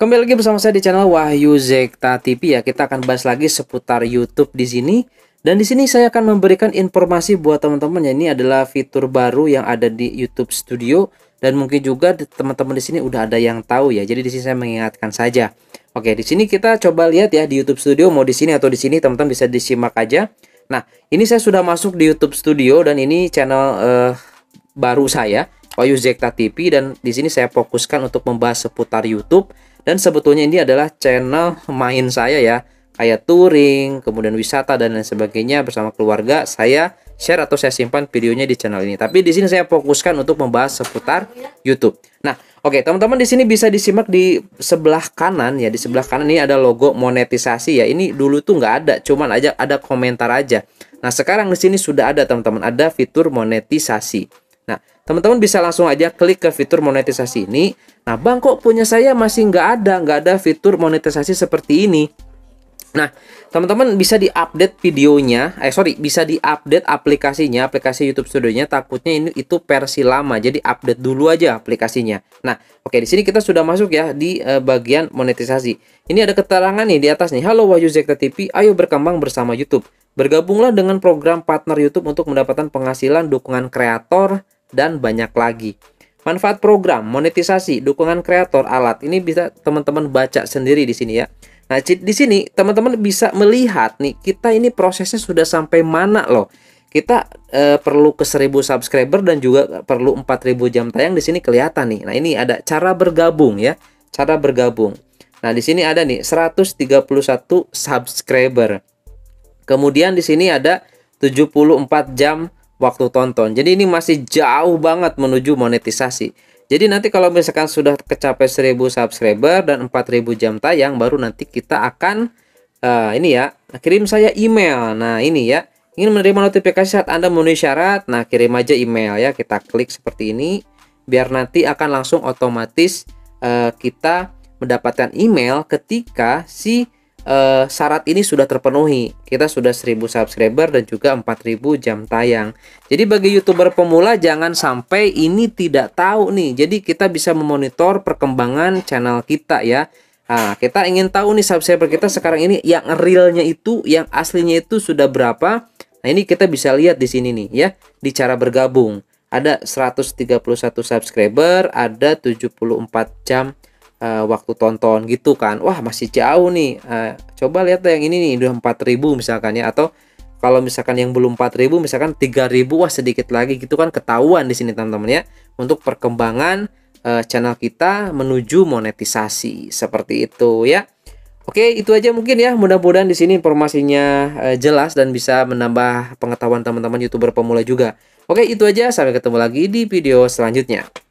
Kembali lagi bersama saya di channel Wahyu Zekta TV ya. Kita akan bahas lagi seputar YouTube di sini. Dan di sini saya akan memberikan informasi buat teman-teman ya. Ini adalah fitur baru yang ada di YouTube Studio dan mungkin juga teman-teman di sini udah ada yang tahu ya. Jadi di sini saya mengingatkan saja. Oke, di sini kita coba lihat ya di YouTube Studio mau di sini atau di sini teman-teman bisa disimak aja. Nah, ini saya sudah masuk di YouTube Studio dan ini channel uh, baru saya, Wahyu Zekta TV dan di sini saya fokuskan untuk membahas seputar YouTube dan sebetulnya ini adalah channel main saya ya. Kayak touring, kemudian wisata dan lain sebagainya bersama keluarga saya share atau saya simpan videonya di channel ini. Tapi di sini saya fokuskan untuk membahas seputar YouTube. Nah, oke okay, teman-teman di sini bisa disimak di sebelah kanan ya. Di sebelah kanan ini ada logo monetisasi ya. Ini dulu tuh nggak ada, cuman aja ada komentar aja. Nah, sekarang di sini sudah ada teman-teman, ada fitur monetisasi teman-teman bisa langsung aja klik ke fitur monetisasi ini. Nah, bang kok punya saya masih nggak ada, nggak ada fitur monetisasi seperti ini. Nah, teman-teman bisa diupdate videonya, eh sorry, bisa diupdate aplikasinya, aplikasi YouTube Studio-nya. Takutnya ini itu versi lama, jadi update dulu aja aplikasinya. Nah, oke okay, di sini kita sudah masuk ya di eh, bagian monetisasi. Ini ada keterangan nih di atas nih. Halo Wahyu Zekta TV, ayo berkembang bersama YouTube. Bergabunglah dengan program partner YouTube untuk mendapatkan penghasilan dukungan kreator dan banyak lagi. Manfaat program, monetisasi, dukungan kreator, alat. Ini bisa teman-teman baca sendiri di sini ya. Nah, di sini teman-teman bisa melihat nih, kita ini prosesnya sudah sampai mana loh. Kita e, perlu ke 1000 subscriber dan juga perlu 4000 jam tayang di sini kelihatan nih. Nah, ini ada cara bergabung ya. Cara bergabung. Nah, di sini ada nih 131 subscriber. Kemudian di sini ada 74 jam waktu tonton. Jadi ini masih jauh banget menuju monetisasi. Jadi nanti kalau misalkan sudah kecapai 1000 subscriber dan 4000 jam tayang baru nanti kita akan uh, ini ya, kirim saya email. Nah, ini ya. Ingin menerima notifikasi saat Anda memenuhi syarat, nah kirim aja email ya. Kita klik seperti ini biar nanti akan langsung otomatis uh, kita mendapatkan email ketika si uh, syarat ini sudah terpenuhi. Kita sudah 1000 subscriber dan juga 4000 jam tayang. Jadi bagi YouTuber pemula jangan sampai ini tidak tahu nih. Jadi kita bisa memonitor perkembangan channel kita ya. Nah, kita ingin tahu nih subscriber kita sekarang ini yang realnya itu, yang aslinya itu sudah berapa. Nah, ini kita bisa lihat di sini nih ya, di cara bergabung. Ada 131 subscriber, ada 74 jam uh, waktu tonton gitu kan wah masih jauh nih uh, coba lihat yang ini nih udah 4000 misalkan ya atau kalau misalkan yang belum 4000 misalkan 3000 wah sedikit lagi gitu kan ketahuan di sini teman-teman ya untuk perkembangan uh, channel kita menuju monetisasi seperti itu ya Oke, itu aja mungkin ya. Mudah-mudahan di sini informasinya jelas dan bisa menambah pengetahuan teman-teman YouTuber pemula juga. Oke, itu aja. Sampai ketemu lagi di video selanjutnya.